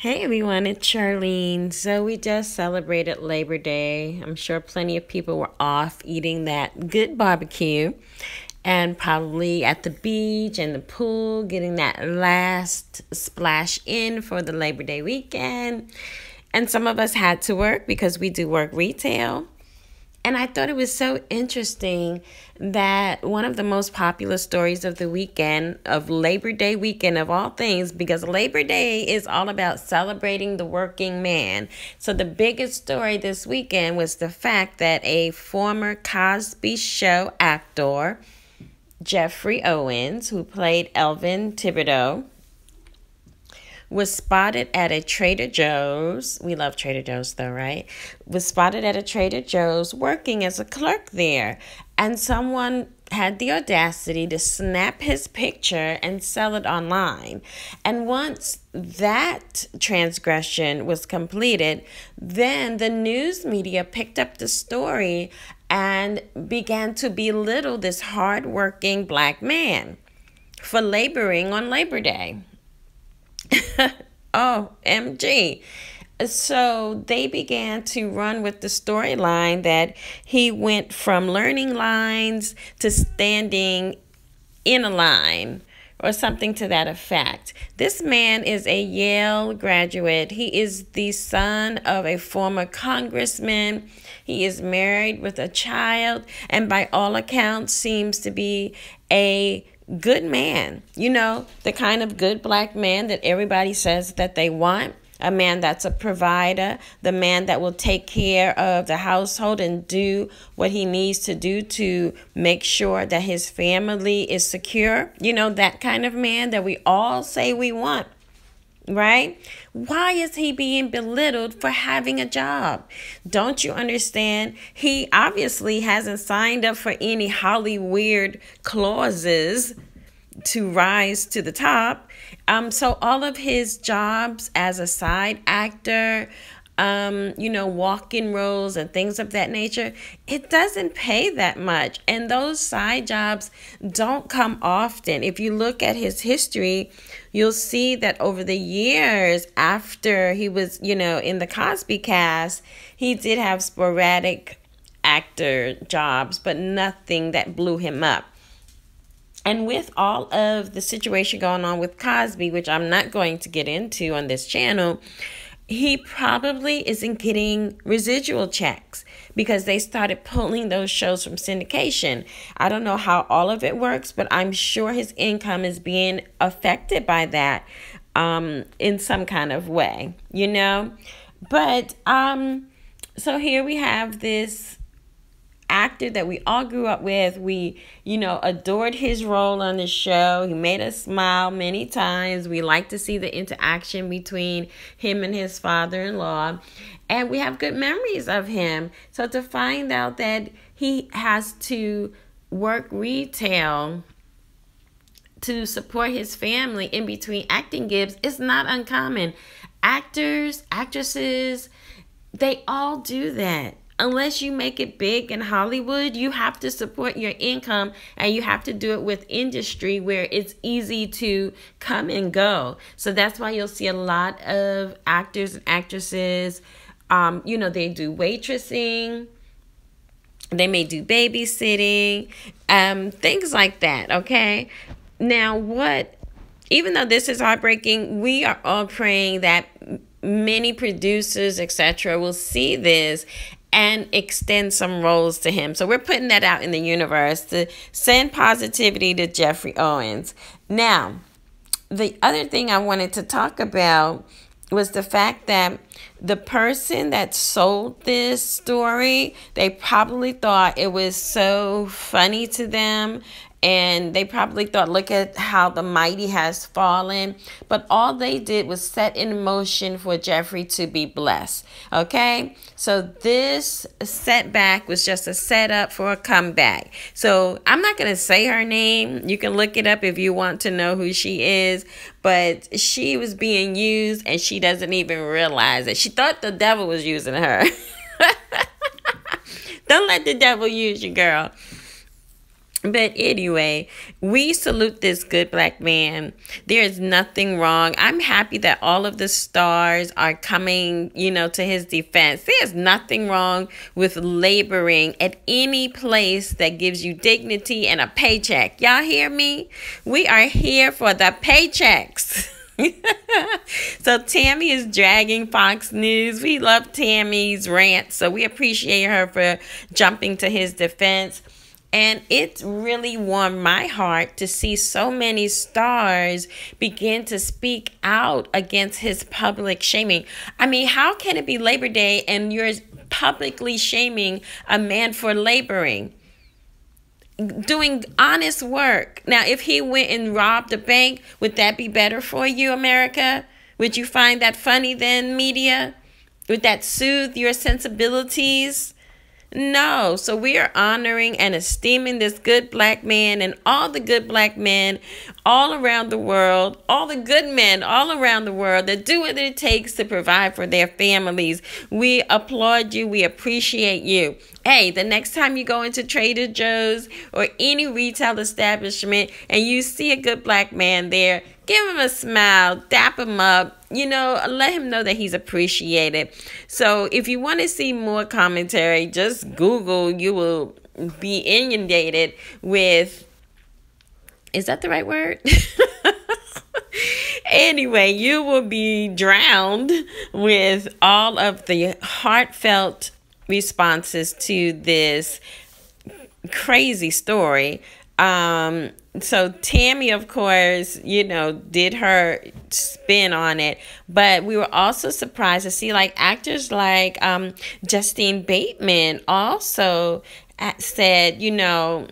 Hey everyone, it's Charlene. So we just celebrated Labor Day. I'm sure plenty of people were off eating that good barbecue and probably at the beach and the pool getting that last splash in for the Labor Day weekend. And some of us had to work because we do work retail. And I thought it was so interesting that one of the most popular stories of the weekend, of Labor Day weekend, of all things, because Labor Day is all about celebrating the working man. So the biggest story this weekend was the fact that a former Cosby Show actor, Jeffrey Owens, who played Elvin Thibodeau, was spotted at a Trader Joe's. We love Trader Joe's though, right? Was spotted at a Trader Joe's working as a clerk there. And someone had the audacity to snap his picture and sell it online. And once that transgression was completed, then the news media picked up the story and began to belittle this hardworking black man for laboring on Labor Day. OMG. Oh, so they began to run with the storyline that he went from learning lines to standing in a line or something to that effect. This man is a Yale graduate. He is the son of a former congressman. He is married with a child and by all accounts seems to be a good man, you know, the kind of good black man that everybody says that they want. A man that's a provider, the man that will take care of the household and do what he needs to do to make sure that his family is secure. You know, that kind of man that we all say we want right? Why is he being belittled for having a job? Don't you understand? He obviously hasn't signed up for any holly weird clauses to rise to the top. Um, so all of his jobs as a side actor, um, you know, walking roles and things of that nature, it doesn't pay that much. And those side jobs don't come often. If you look at his history, you'll see that over the years after he was, you know, in the Cosby cast, he did have sporadic actor jobs, but nothing that blew him up. And with all of the situation going on with Cosby, which I'm not going to get into on this channel, he probably isn't getting residual checks because they started pulling those shows from syndication. I don't know how all of it works, but I'm sure his income is being affected by that um, in some kind of way, you know? But um, so here we have this actor that we all grew up with. We, you know, adored his role on the show. He made us smile many times. We like to see the interaction between him and his father in law. And we have good memories of him. So to find out that he has to work retail to support his family in between acting gigs is not uncommon. Actors, actresses, they all do that unless you make it big in Hollywood, you have to support your income and you have to do it with industry where it's easy to come and go. So that's why you'll see a lot of actors and actresses, um, you know, they do waitressing. They may do babysitting, um, things like that, okay? Now, what, even though this is heartbreaking, we are all praying that many producers, etc., will see this and extend some roles to him. So we're putting that out in the universe to send positivity to Jeffrey Owens. Now, the other thing I wanted to talk about was the fact that the person that sold this story, they probably thought it was so funny to them and they probably thought, look at how the mighty has fallen. But all they did was set in motion for Jeffrey to be blessed. Okay? So this setback was just a setup for a comeback. So I'm not going to say her name. You can look it up if you want to know who she is. But she was being used and she doesn't even realize it. She thought the devil was using her. Don't let the devil use you, girl. But anyway, we salute this good black man. There is nothing wrong. I'm happy that all of the stars are coming, you know, to his defense. There's nothing wrong with laboring at any place that gives you dignity and a paycheck. Y'all hear me? We are here for the paychecks. so Tammy is dragging Fox News. We love Tammy's rant, so we appreciate her for jumping to his defense. And it really warmed my heart to see so many stars begin to speak out against his public shaming. I mean, how can it be Labor Day and you're publicly shaming a man for laboring? Doing honest work. Now, if he went and robbed a bank, would that be better for you, America? Would you find that funny then, media? Would that soothe your sensibilities? No. So we are honoring and esteeming this good black man and all the good black men all around the world, all the good men all around the world that do what it takes to provide for their families. We applaud you. We appreciate you. Hey, the next time you go into Trader Joe's or any retail establishment and you see a good black man there, give him a smile, dap him up, you know, let him know that he's appreciated. So if you want to see more commentary, just Google. You will be inundated with is that the right word? anyway, you will be drowned with all of the heartfelt responses to this crazy story. Um, so Tammy, of course, you know, did her spin on it, but we were also surprised to see like actors like um, Justine Bateman also said, you know,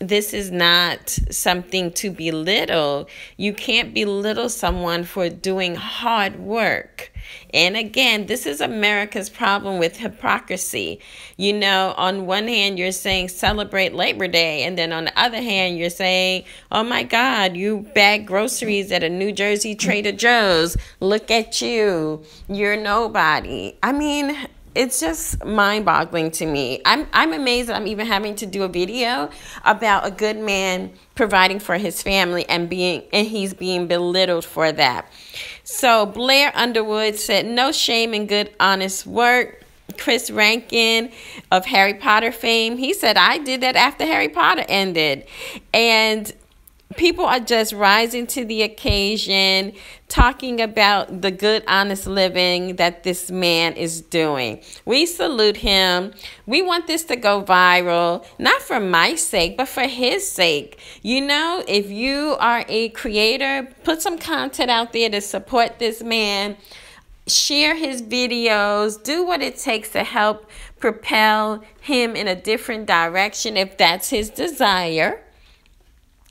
this is not something to belittle. You can't belittle someone for doing hard work. And again, this is America's problem with hypocrisy. You know, on one hand, you're saying celebrate Labor Day, and then on the other hand, you're saying, oh my God, you bag groceries at a New Jersey Trader Joe's. Look at you. You're nobody. I mean, it's just mind boggling to me. I'm, I'm amazed that I'm even having to do a video about a good man providing for his family and being and he's being belittled for that. So Blair Underwood said, No shame in good honest work. Chris Rankin of Harry Potter fame, he said, I did that after Harry Potter ended. And people are just rising to the occasion, talking about the good, honest living that this man is doing. We salute him. We want this to go viral, not for my sake, but for his sake. You know, if you are a creator, put some content out there to support this man. Share his videos, do what it takes to help propel him in a different direction if that's his desire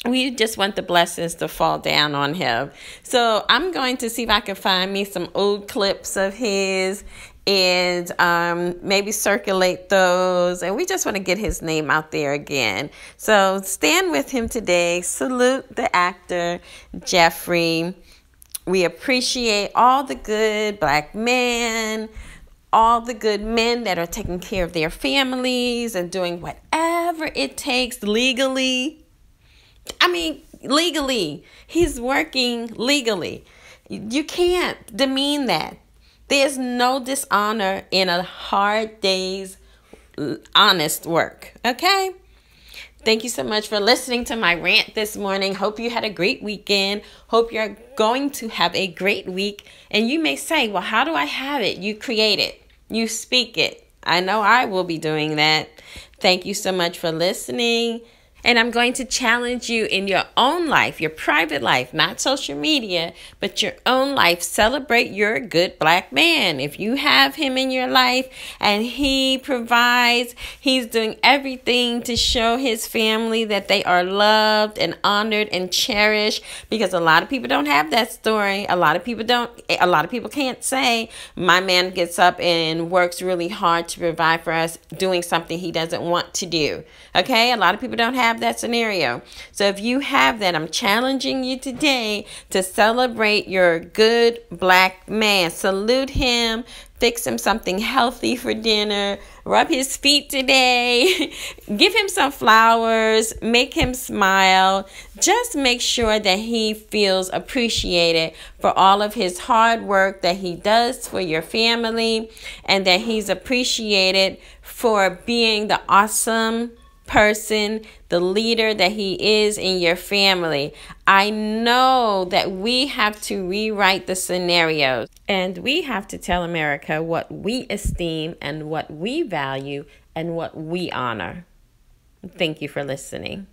we just want the blessings to fall down on him. So I'm going to see if I can find me some old clips of his and um, maybe circulate those. And we just want to get his name out there again. So stand with him today. Salute the actor, Jeffrey. We appreciate all the good black men, all the good men that are taking care of their families and doing whatever it takes legally I mean, legally, he's working legally. You can't demean that. There's no dishonor in a hard day's honest work, okay? Thank you so much for listening to my rant this morning. Hope you had a great weekend. Hope you're going to have a great week. And you may say, Well, how do I have it? You create it, you speak it. I know I will be doing that. Thank you so much for listening. And I'm going to challenge you in your own life, your private life, not social media, but your own life. Celebrate your good black man. If you have him in your life and he provides, he's doing everything to show his family that they are loved and honored and cherished because a lot of people don't have that story. A lot of people don't, a lot of people can't say, my man gets up and works really hard to provide for us doing something he doesn't want to do. Okay? A lot of people don't have have that scenario. So if you have that, I'm challenging you today to celebrate your good black man. Salute him, fix him something healthy for dinner, rub his feet today, give him some flowers, make him smile. Just make sure that he feels appreciated for all of his hard work that he does for your family and that he's appreciated for being the awesome person, the leader that he is in your family. I know that we have to rewrite the scenarios and we have to tell America what we esteem and what we value and what we honor. Thank you for listening.